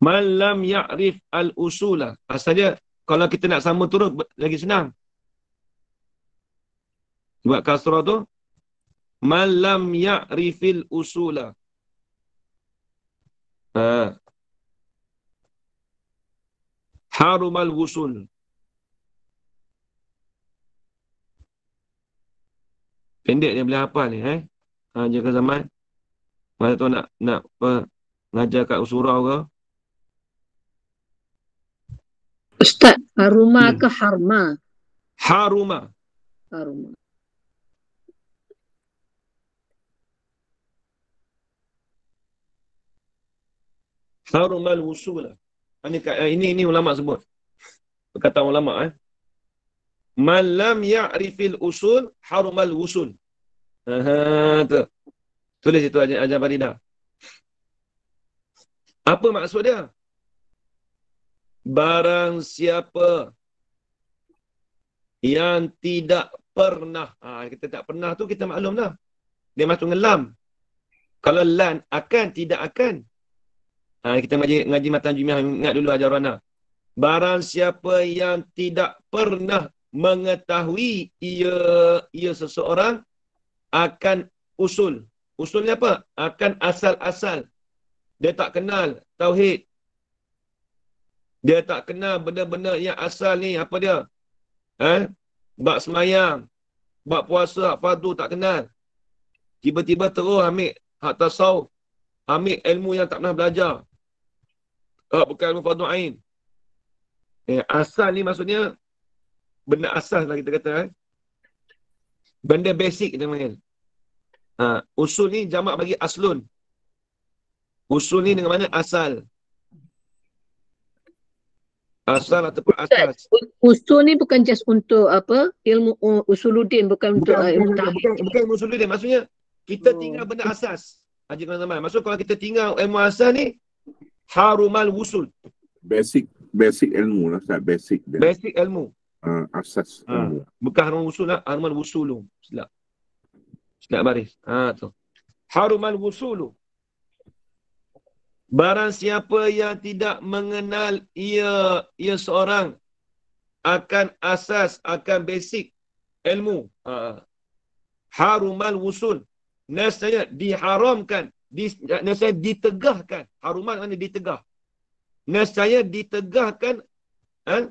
Malam ya'rif al-usulah. Asalnya kalau kita nak sama turun, lagi senang. Buat kasrah tu. Malam ya'rifil usulah. Ha. Harum al-usul. Pendek dia boleh hafal ni. Eh? Ha, jaga zaman. Masa tu nak, nak apa, ngajar kat usurau ke. Ustaz, haruma hmm. ke harma? Haruma. Haruma. Haruma al-wusula. Ini, eh, ini, ini ulama sebut. Perkataan ulama eh. Man lam ya'rifil usul haruma al-wusul. tu, Tulis itu aja Farida. Apa maksud dia? barang siapa yang tidak pernah ha, kita tak pernah tu kita maklum lah dia masuk ngelam kalau lan akan tidak akan ha, kita ngaji, ngaji matan jumiah ingat dulu ajaran lah barang siapa yang tidak pernah mengetahui ia ia seseorang akan usul usulnya apa akan asal-asal dia tak kenal tauhid dia tak kenal benda-benda yang asal ni apa dia? Eh? Bak semayang, bak puasa, hak fardu tak kenal. Tiba-tiba terus ambil hak tasawuf. Ambil ilmu yang tak pernah belajar. Hak bukan ilmu fardu Eh, asal ni maksudnya benda asal lah kita kata eh. Benda basic kita panggil. Ha, usul ni jamak bagi aslun. Usul ni dengan mana asal asal ataupun asas. Usul ni bukan just untuk apa ilmu uh, usuluddin bukan, bukan untuk bukan, uh, ilmu tahid. Bukan, bukan ilmu usuluddin maksudnya kita oh. tinggal benda asas. Haji kawan teman. Maksud kalau kita tinggal ilmu asas ni harumal usul. Basic basic ilmu lah Ustaz. Basic. Dia. Basic ilmu. Uh, asas. Ha. Ilmu. Bukan harumal usul lah. Harumal usul lah. Silap. Silap baris. Ha tu. Harumal usul lah. Barang siapa yang tidak mengenal ia, ia seorang akan asas, akan basic ilmu. Ha. ha. Harumal wusul. Nasanya diharamkan. Di, nasanya ditegahkan. Harumal mana ditegah. Nasanya ditegahkan ha?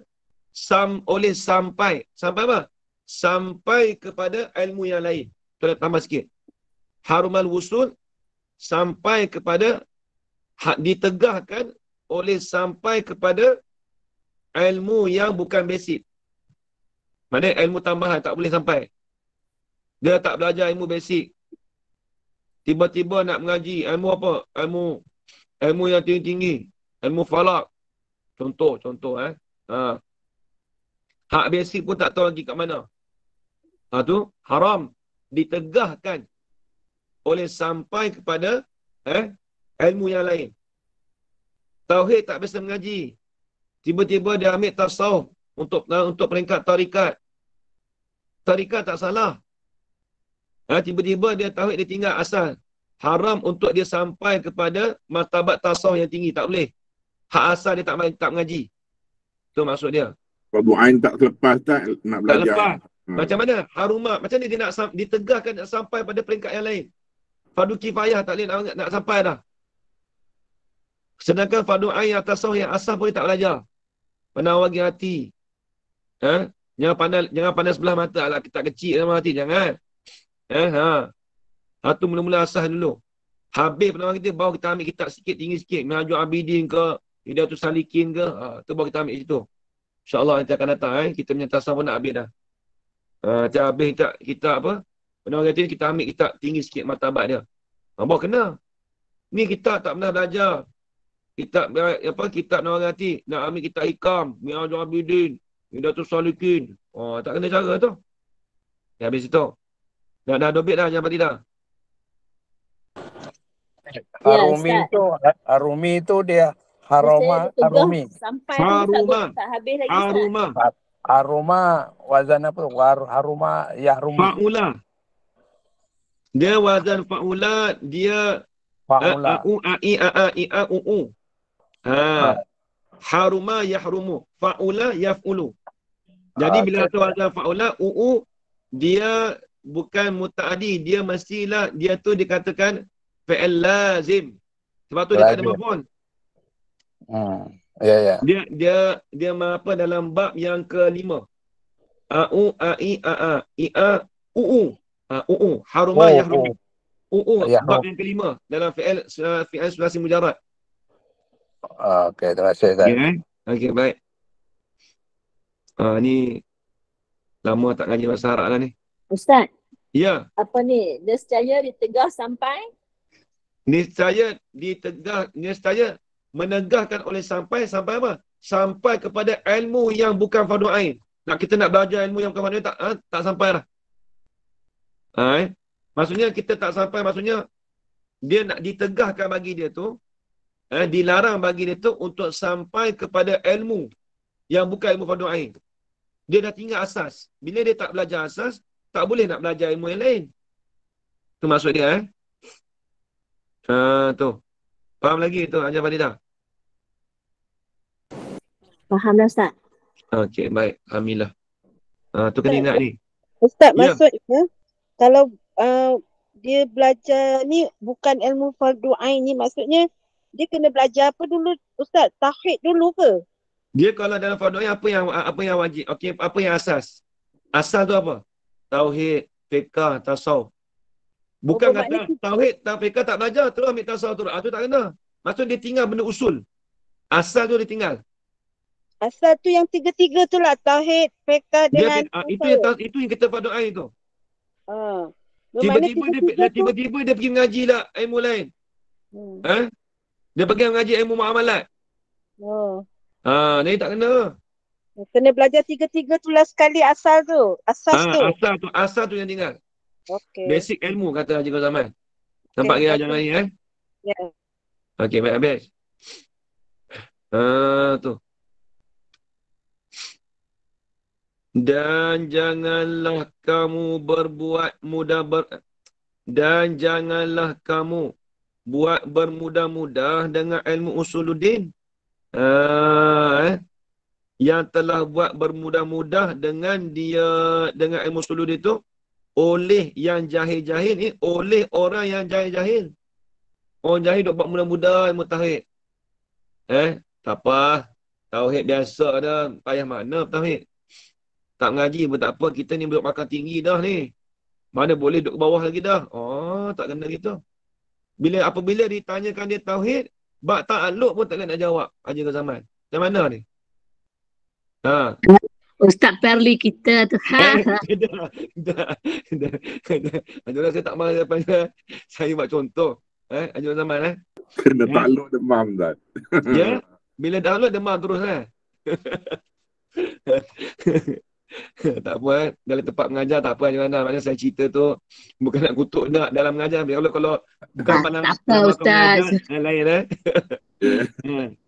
Sam, oleh sampai. Sampai apa? Sampai kepada ilmu yang lain. Tuan tambah sikit. Harumal wusul sampai kepada hak ditegahkan oleh sampai kepada ilmu yang bukan basic. Mana ilmu tambahan tak boleh sampai. Dia tak belajar ilmu basic. Tiba-tiba nak mengaji ilmu apa? Ilmu ilmu yang tinggi-tinggi, ilmu falak. Contoh, contoh eh. Ha. Hak basic pun tak tahu lagi kat mana. Ha tu haram ditegahkan oleh sampai kepada eh ilmu yang lain. Tauhid tak biasa mengaji. Tiba-tiba dia ambil tasawuf untuk eh, untuk peringkat tarikat. Tarikat tak salah. Ha, tiba-tiba dia tauhid dia tinggal asal. Haram untuk dia sampai kepada martabat tasawuf yang tinggi. Tak boleh. Hak asal dia tak, tak mengaji. Itu maksud dia. Abu Ain tak terlepas tak nak belajar. Tak lepas. Ha. Macam mana? Harumah. Macam mana dia nak ditegahkan nak sampai pada peringkat yang lain? Fadu kifayah tak boleh nak, nak sampai dah. Sedangkan fardu ain atas sah yang asah pun tak belajar. Penawagi hati. Eh? Jangan pandang jangan pandang sebelah mata alat kita kecil sama hati jangan. Eh ha. Satu mula-mula asah dulu. Habis penawagi kita baru kita ambil kitab sikit tinggi sikit menuju abidin ke Hidayatul Salikin ke, ha, tu baru kita ambil situ. InsyaAllah nanti akan datang, eh. kita punya tasawuf nak habis dah. Ha, nanti habis kita, kita apa, penawar kata kita ambil kitab tinggi sikit matabat dia. Ha, baru kena. Ni kita tak pernah belajar kita, apa kita nak hati nak ambil ikam, hikam mi'aj abidin Ida tu salikin. Oh, tak kena cara tu. Ya, habis itu. Dah, dah dobit dah, jangan tidak. Ya, Arumi tu, Arumi tu dia haroma, Arumi. Sampai haruma. Tak, habis lagi, haruma. Ustaz. wazan apa? War, haruma, ya haruma. Fa'ula. Dia wazan fa'ula, dia... Fa'ula. A-u-a-i-a-a-i-a-u-u. A-u, a Ha. Haruma yahrumu. Fa'ula yaf'ulu. Jadi ah, bila tu ada fa'ula, u'u, dia bukan muta'adi. Dia mestilah, dia tu dikatakan fa'al lazim. Sebab tu Lagi. dia tak ada pun. Ha, ya, ya. Dia, dia, dia apa dalam bab yang kelima. A'u, a'i, a'a, i'a, u'u. U'u, haruma oh, yahrumu. U'u, oh. ya, bab oh. yang kelima dalam fi'al uh, fi'al Ah, okay terima kasih Ustaz. Ya, okey, okay, baik. Uh, ni lama tak ngaji bahasa Arab lah ni. Ustaz. Ya. Apa ni? Nescaya ditegah sampai? Nescaya ditegah, nescaya menegahkan oleh sampai, sampai apa? Sampai kepada ilmu yang bukan fardu ain. Nak kita nak belajar ilmu yang bukan fardu ain tak? Ha? Tak sampai lah. Ha, eh? Maksudnya kita tak sampai, maksudnya dia nak ditegahkan bagi dia tu, eh, dilarang bagi dia tu untuk sampai kepada ilmu yang bukan ilmu fardu ain. Dia dah tinggal asas. Bila dia tak belajar asas, tak boleh nak belajar ilmu yang lain. Tu maksud dia eh. Ha, tu. Faham lagi tu Anja Fadida? Fahamlah Ustaz. Okey, baik. Alhamdulillah. Ha, tu kena ingat ni. Ustaz, ya. maksudnya kalau uh, dia belajar ni bukan ilmu fardu ain ni maksudnya dia kena belajar apa dulu ustaz tauhid dulu ke dia kalau dalam fardu apa yang apa yang wajib okey apa yang asas asal tu apa tauhid fiqh tasawuf bukan kata tauhid tak fiqh tak belajar terus ambil tasawuf terus ah, tu tak kena maksud dia tinggal benda usul asal tu dia tinggal asal tu yang tiga-tiga tu lah tauhid fiqh dengan dia, ah, itu yang tahu, itu yang kita fardu ain tu ha. Tiba-tiba dia, tiba-tiba dia, tiba-tiba pergi mengaji lah ilmu lain. Hmm. Ha? Dia pergi mengaji ilmu muamalat. Oh. Ha, ni tak kena. Kena belajar tiga-tiga tu last sekali asal tu. Asas ha, tu. Asal tu. Asal tu yang tinggal. Okay. Basic ilmu kata Haji Kau Zaman. Nampak okay. kira Haji Kau Ya. Okay, baik habis. Ha, tu. Dan janganlah kamu berbuat mudah ber... Dan janganlah kamu buat bermudah-mudah dengan ilmu usuluddin. Ha, eh? Yang telah buat bermudah-mudah dengan dia, dengan ilmu usuluddin itu. Oleh yang jahil-jahil ni, oleh orang yang jahil-jahil. Orang jahil dok buat mudah-mudah ilmu tahid. Eh, tak apa. Tauhid biasa ada payah mana tauhid. Tak ngaji pun tak apa, kita ni belum makan tinggi dah ni. Mana boleh duduk ke bawah lagi dah. Oh, tak kena gitu bila apabila ditanyakan dia tauhid bak ta'aluk pun tak nak jawab ke Zaman macam mana ni ha Ustaz Perli kita tu ha. ha. Eh, dah. lah saya tak mahu saya, saya buat contoh. Eh, Anjur Zaman eh. Kena eh. demam Ustaz. ya? Yeah? Bila takluk demam terus eh. tak apa eh. Dalam tempat mengajar tak apa Anjur Anam. Maksudnya saya cerita tu bukan nak kutuk nak dalam mengajar. Biar kalau, kalau bukan pandang tak apa Ustaz. Mengajar, lain eh. Hmm.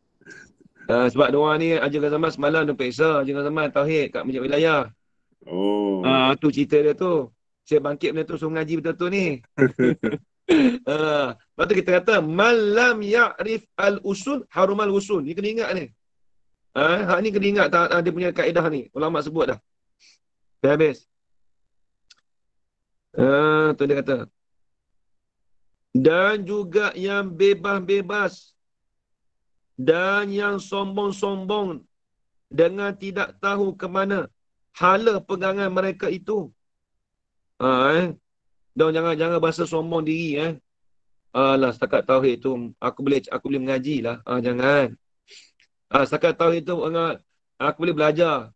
uh, sebab dia ni Haji Ghazaman semalam tu periksa Haji Ghazaman Tauhid kat Majid Wilayah. Oh. Ah uh, tu cerita dia tu. Saya bangkit benda tu suruh mengaji betul tu ni. Ha, uh, lepas tu kita kata malam ya'rif al-usul harumal usul. Ni kena ingat ni. Ha, uh, hak ni kena ingat tak ada ah, uh, punya kaedah ni. Ulama sebut dah. Dah habis. Uh, tu dia kata. Dan juga yang bebas-bebas. Dan yang sombong-sombong. Dengan tidak tahu ke mana. Hala pegangan mereka itu. Ha, eh. Dan jangan jangan bahasa sombong diri eh. Alah setakat tahu itu? aku boleh aku boleh mengajilah. Ah ha, jangan. Ah ha, setakat tauhid tu aku boleh belajar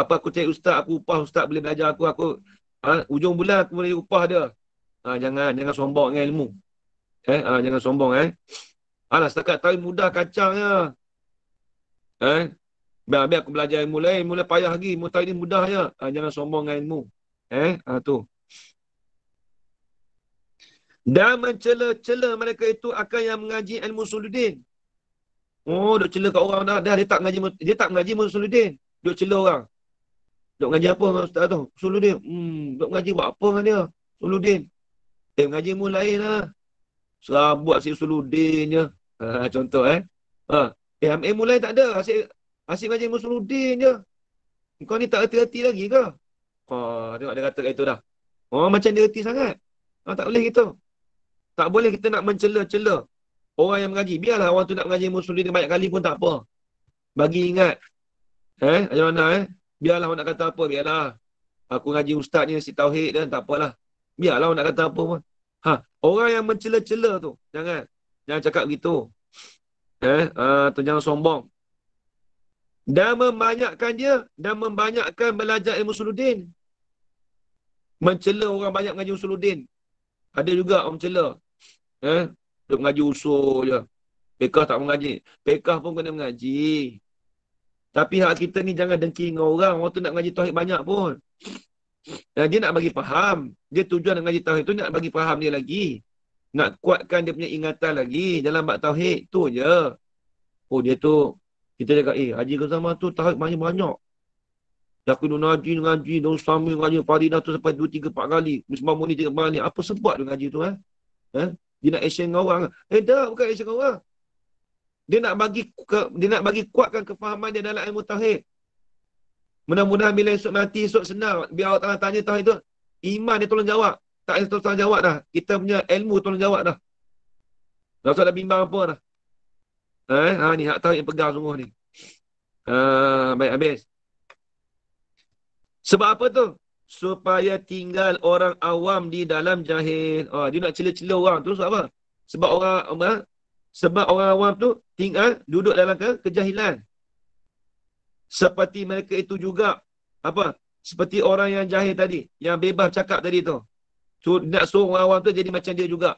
apa aku cari ustaz aku upah ustaz boleh belajar aku aku ha, ujung bulan aku boleh upah dia ha, jangan jangan sombong dengan ilmu eh ha, jangan sombong eh alah setakat tahu mudah kacangnya eh biar, biar aku belajar ilmu lain mula payah lagi mula tahu ini mudahnya. ha, jangan sombong dengan ilmu eh ha, tu dan mencela-cela mereka itu akan yang mengaji ilmu suludin Oh, dia cela kat orang dah. dia tak mengaji, dia tak mengaji Musuluddin. Dia cela orang. Duk ngaji apa dengan ustaz tu? Suludin. Hmm, duk ngaji buat apa dengan dia? Suludin. Eh, ngaji mu lain lah. Serabut asyik Suludin je. Ha, contoh eh. Ha. Eh, ambil mu lain tak ada. Asyik, asyik ngaji mu Suludin je. Kau ni tak reti-reti lagi ke? Ha, tengok dia kata kat itu dah. Oh, macam dia reti sangat. Ha, tak boleh kita. Tak boleh kita nak mencela-cela orang yang mengaji. Biarlah orang tu nak mengaji Muslim banyak kali pun tak apa. Bagi ingat. Eh, macam mana eh? Biarlah orang nak kata apa, biarlah. Aku ngaji ustaznya, si Tauhid dan tak apalah. Biarlah orang nak kata apa pun. Ha, orang yang mencela-cela tu, jangan. Jangan cakap begitu. Eh, atau ha, jangan sombong. Dan membanyakkan dia, dan membanyakkan belajar ilmu suludin. Mencela orang banyak mengaji usuluddin. Ada juga orang mencela. Eh, dia mengaji usul je. Pekah tak mengaji. Pekah pun kena mengaji. Tapi hak kita ni jangan dengki dengan orang. Orang tu nak ngaji tauhid banyak pun. Dan dia nak bagi faham. Dia tujuan nak ngaji tauhid tu nak bagi faham dia lagi. Nak kuatkan dia punya ingatan lagi dalam bab tauhid tu je. Oh dia tu kita cakap eh Haji Kusama tu tauhid banyak-banyak. Dia aku nak ngaji, ngaji, dia sama ngaji Farina tu sampai 2, 3, 4 kali. Musimah Muni 3 kali. Apa sebab dia ngaji tu eh? eh? Dia nak action dengan orang. Eh tak, bukan action dengan orang. Dia nak bagi ke, dia nak bagi kuatkan kefahaman dia dalam ilmu tauhid. Mudah-mudahan bila esok mati esok senang biar Allah Taala tanya tauhid tu iman dia tolong jawab. Tak ada tolong jawab dah. Kita punya ilmu tolong jawab dah. Tak usah bimbang apa dah. Eh, ha ni hak tauhid pegang semua ni. Ha baik habis. Sebab apa tu? Supaya tinggal orang awam di dalam jahil. Oh, dia nak celah-celah orang. Terus apa? Sebab orang, orang sebab orang awam tu tinggal duduk dalam ke kejahilan. Seperti mereka itu juga apa? Seperti orang yang jahil tadi, yang bebas cakap tadi tu. So, nak suruh orang awam tu jadi macam dia juga.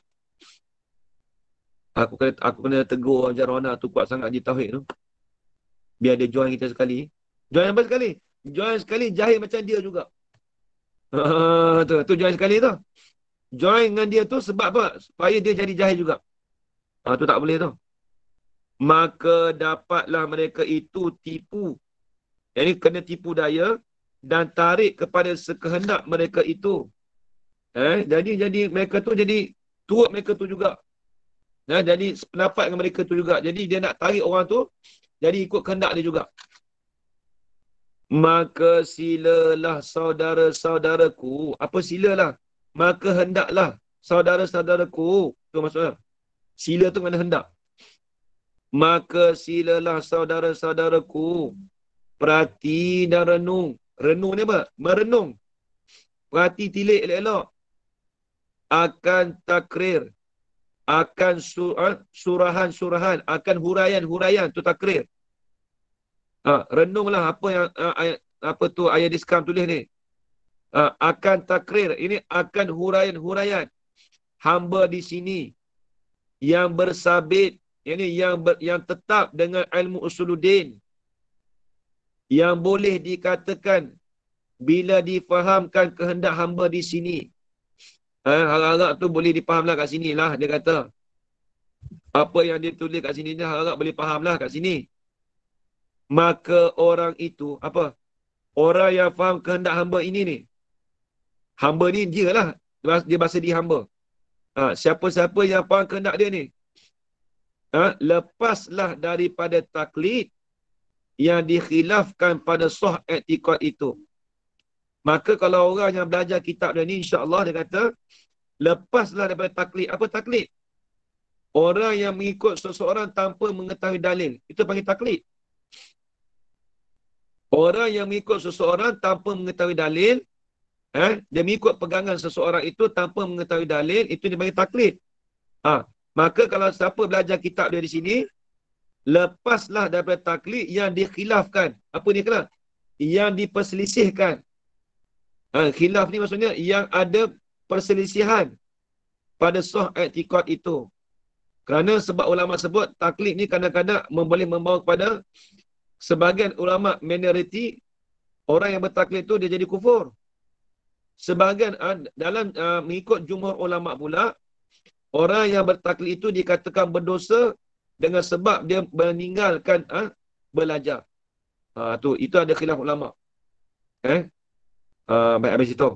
Aku kena aku kena tegur Ajar Rona tu kuat sangat di tauhid tu. Biar dia join kita sekali. Join apa sekali? Join sekali jahil macam dia juga. Uh, tu, tu join sekali tu. Join dengan dia tu sebab apa? Supaya dia jadi jahil juga. Ha, tu tak boleh tu. Maka dapatlah mereka itu tipu. Yang ini kena tipu daya dan tarik kepada sekehendak mereka itu. Eh, jadi jadi mereka tu jadi turut mereka tu juga. Eh, jadi pendapat dengan mereka tu juga. Jadi dia nak tarik orang tu jadi ikut kehendak dia juga. Maka silalah saudara-saudaraku. Apa silalah? Maka hendaklah saudara-saudaraku. Tu maksudnya. Sila tu mana hendak? Maka silalah saudara-saudaraku. Perhati dan renung. Renung ni apa? Merenung. Perhati tilik elok-elok. Akan takrir. Akan ha? surahan-surahan. Akan huraian-huraian. Tu takrir. Ha, renunglah apa yang ha, ayat, apa tu ayat diskam tulis ni. Ha, akan takrir. Ini akan huraian-huraian. Hamba di sini yang bersabit yang ini yang ber, yang tetap dengan ilmu usuluddin yang boleh dikatakan bila difahamkan kehendak hamba di sini ha, harap-harap tu boleh dipahamlah kat sini lah dia kata apa yang dia tulis kat sini ni harap boleh fahamlah kat sini maka orang itu apa orang yang faham kehendak hamba ini ni hamba ni dia lah dia bahasa di hamba Ha, siapa-siapa yang faham kehendak dia ni? Ha, lepaslah daripada taklid yang dikhilafkan pada soh etikot itu. Maka kalau orang yang belajar kitab dia ni, insyaAllah dia kata, lepaslah daripada taklid. Apa taklid? Orang yang mengikut seseorang tanpa mengetahui dalil. Itu panggil taklid. Orang yang mengikut seseorang tanpa mengetahui dalil, ha? dia mengikut pegangan seseorang itu tanpa mengetahui dalil, itu dia panggil taklid. Ha? Maka kalau siapa belajar kitab dia di sini, lepaslah daripada taklid yang dikhilafkan. Apa ni khilaf? Yang diperselisihkan. Ha? Khilaf ni maksudnya yang ada perselisihan pada soh etikot itu. Kerana sebab ulama sebut taklid ni kadang-kadang memboleh membawa kepada sebagian ulama minoriti orang yang bertaklid tu dia jadi kufur sebahagian uh, dalam uh, mengikut jumhur ulama pula orang yang bertaklid itu dikatakan berdosa dengan sebab dia meninggalkan uh, belajar. Ha uh, tu itu ada khilaf ulama. Eh? uh, baik habis itu.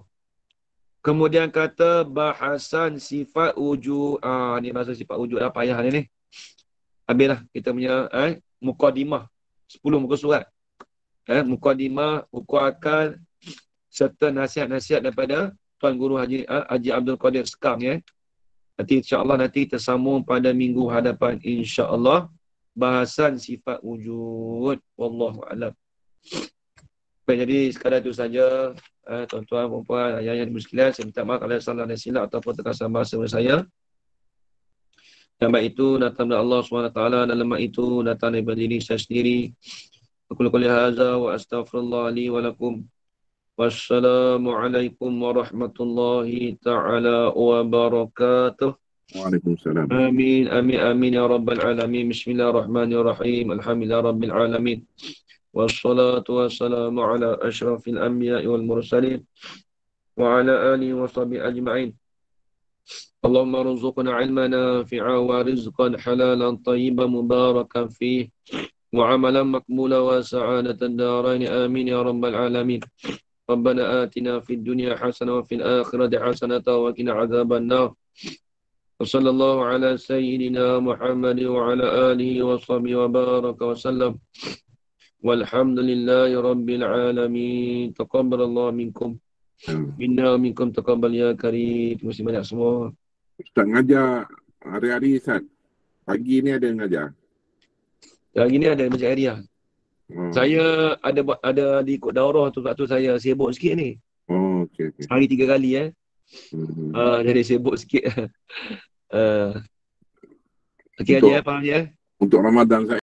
Kemudian kata bahasan sifat wujud. Ah uh, ni bahasa sifat wujud apa ya ni ni. Ambillah kita punya eh mukadimah 10 muka surat. Eh mukadimah, hukum akal, serta nasihat-nasihat daripada Tuan Guru Haji, eh, Haji Abdul Qadir sekarang ya. Nanti insya-Allah nanti kita sambung pada minggu hadapan insya-Allah bahasan sifat wujud wallahu alam. Baik jadi sekadar itu saja eh, tuan-tuan puan-puan ayah yang muslimin saya minta maaf kalau salah dan silap ataupun terkasar bahasa oleh saya. Dan baik itu datang dari Allah SWT dan lemak itu datang daripada diri saya sendiri. Aku lakukan hadza wa astaghfirullah li wa lakum. والسلام عليكم ورحمة الله تعالى وبركاته وعليكم السلام آمين آمين آمين يا رب العالمين بسم الله الرحمن الرحيم الحمد لله رب العالمين والصلاة والسلام على أشرف الأنبياء والمرسلين وعلى آله وصحبه أجمعين اللهم ارزقنا علما نافعا ورزقا حلالا طيبا مباركا فيه وعملا مقبولا وسعادة الدارين آمين يا رب العالمين ربنا آتنا في الدنيا حسنة وفي الآخرة حسنة وقنا عذاب النار وصلى الله على سيدنا محمد وعلى آله وصحبه وبارك وسلم والحمد لله رب العالمين تقبل الله منكم منا ومنكم تقبل يا كريم مسلمين أسموا تنجا hari-hari Ustaz. Pagi ni ada mengajar. Hari ni ada mengajar hari Hmm. Saya ada ada diikut daurah tu waktu saya sibuk sikit ni. Oh, okey okey. Sehari tiga kali eh. Hmm. Uh, jadi sibuk sikit. uh, okey aja eh, faham je ya? Untuk Ramadan saya